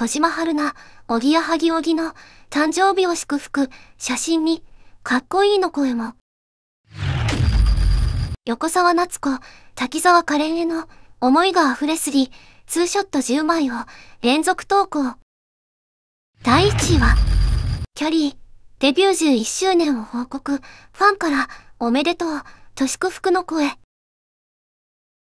小島春菜、おぎやはぎおぎの誕生日を祝福、写真に、かっこいいの声も。横沢夏子、滝沢可憐への思いが溢れすぎ、ツーショット10枚を連続投稿。第1位は、キャリー、デビュー11周年を報告、ファンからおめでとうと祝福の声。